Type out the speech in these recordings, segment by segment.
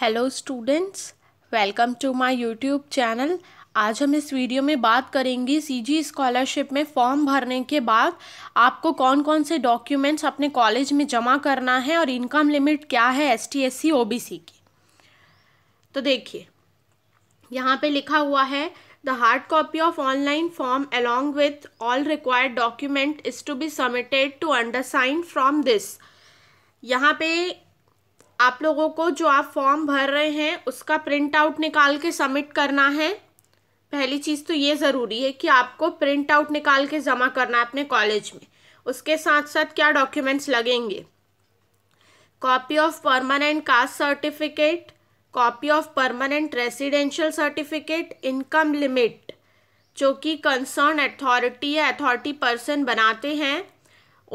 hello students welcome to my YouTube channel आज हम इस वीडियो में बात करेंगे सीजी स्कॉलरशिप में फॉर्म भरने के बाद आपको कौन कौन से डॉक्यूमेंट्स अपने कॉलेज में जमा करना है और इनकम लिमिट क्या है S T S C O B C की तो देखिए यहाँ पे लिखा हुआ है the hard copy of online form along with all required document is to be submitted to undersign from this यहाँ पे आप लोगों को जो आप फॉर्म भर रहे हैं उसका प्रिंट आउट निकाल के सबमिट करना है पहली चीज़ तो ये ज़रूरी है कि आपको प्रिंट आउट निकाल के जमा करना है अपने कॉलेज में उसके साथ साथ क्या डॉक्यूमेंट्स लगेंगे copy of permanent caste certificate copy of permanent residential certificate income limit जो कि कंसर्न अथॉरिटी या अथॉरिटी पर्सन बनाते हैं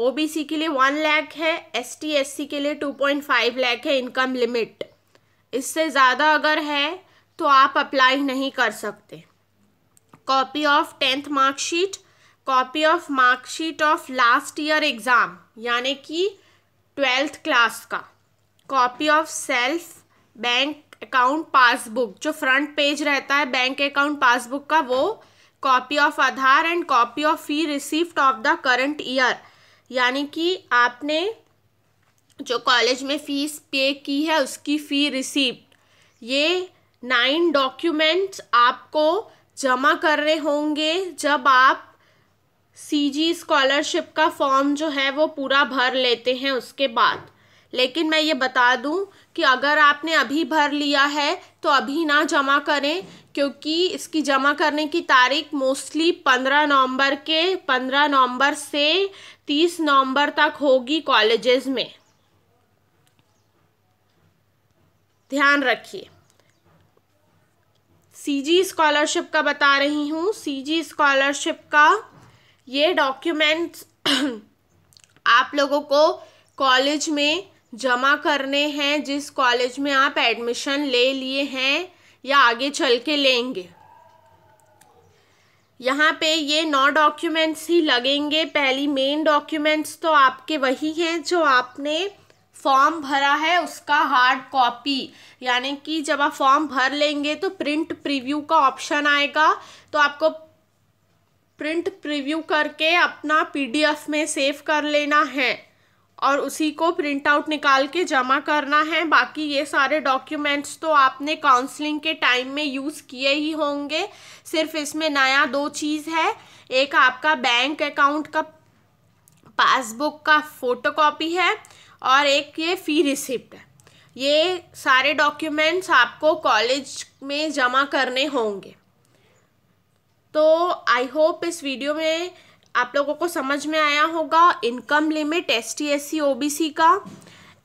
ओबीसी के लिए वन लैख है एस टी एस सी के लिए टू पॉइंट फाइव लैख है इनकम लिमिट इससे ज़्यादा अगर है तो आप अप्लाई नहीं कर सकते copy of tenth marksheet copy of marksheet of last year exam यानी कि ट्वेल्थ क्लास का copy of self bank account passbook जो फ्रंट पेज रहता है बैंक अकाउंट पासबुक का वो copy of Aadhaar and copy of fee receipt of the current year यानी कि आपने जो कॉलेज में फ़ीस पे की है उसकी फ़ी रिसीप्ट ये नाइन डॉक्यूमेंट्स आपको जमा करने होंगे जब आप सीजी स्कॉलरशिप का फॉर्म जो है वो पूरा भर लेते हैं उसके बाद लेकिन मैं ये बता दूं कि अगर आपने अभी भर लिया है तो अभी ना जमा करें क्योंकि इसकी जमा करने की तारीख मोस्टली पंद्रह नवंबर के पंद्रह नवंबर से तीस नवंबर तक होगी कॉलेजेस में ध्यान रखिए सीजी स्कॉलरशिप का बता रही हूँ सीजी स्कॉलरशिप का ये डॉक्यूमेंट्स आप लोगों को कॉलेज में जमा करने हैं जिस कॉलेज में आप एडमिशन ले लिए हैं या आगे चल के लेंगे यहाँ पे ये नौ डॉक्यूमेंट्स ही लगेंगे पहली मेन डॉक्यूमेंट्स तो आपके वही हैं जो आपने फॉर्म भरा है उसका हार्ड कॉपी यानी कि जब आप फॉर्म भर लेंगे तो प्रिंट प्रीव्यू का ऑप्शन आएगा तो आपको प्रिंट प्रीव्यू करके अपना पीडीएफ में सेव कर लेना है और उसी को प्रिंट आउट निकाल के जमा करना है बाकी ये सारे डॉक्यूमेंट्स तो आपने काउंसलिंग के टाइम में यूज़ किए ही होंगे सिर्फ इसमें नया दो चीज़ है एक आपका बैंक अकाउंट का पासबुक का फ़ोटोकॉपी है और एक ये फ़ी रिसिप्ट है ये सारे डॉक्यूमेंट्स आपको कॉलेज में जमा करने होंगे तो आई होप इस वीडियो में आप लोगों को समझ में आया होगा income limit S T S C O B C का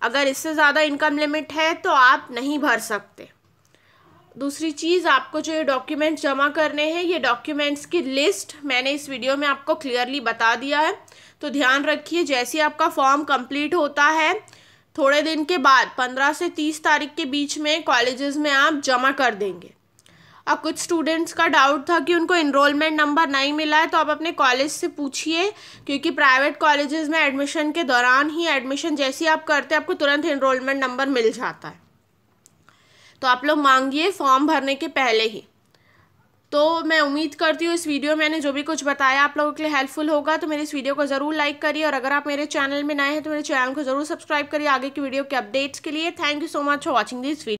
अगर इससे ज़्यादा इनकम लिमिट है तो आप नहीं भर सकते दूसरी चीज़ आपको जो ये डॉक्यूमेंट्स जमा करने हैं ये डॉक्यूमेंट्स की लिस्ट मैंने इस वीडियो में आपको क्लियरली बता दिया है तो ध्यान रखिए जैसे आपका फॉर्म कंप्लीट होता है थोड़े दिन के बाद पंद्रह से तीस तारीख के बीच में कॉलेजेस में आप जमा कर देंगे अब कुछ स्टूडेंट्स का डाउट था कि उनको इनरोलमेंट नंबर नहीं मिला है तो आप अपने कॉलेज से पूछिए क्योंकि प्राइवेट कॉलेजेस में एडमिशन के दौरान ही एडमिशन जैसे आप करते हैं आपको तुरंत इनरोलमेंट नंबर मिल जाता है तो आप लोग मांगिए फॉर्म भरने के पहले ही तो मैं उम्मीद करती हूँ इस वीडियो में मैंने जो भी कुछ बताया आप लोगों के लिए हेल्पफुल होगा तो मेरे इस वीडियो को ज़रूर लाइक करिए और अगर आप मेरे चैनल में नए हैं तो मेरे चैनल को ज़रूर सब्सक्राइब करिए आगे की वीडियो के अपडेट्स के लिए thank you so much for watching this video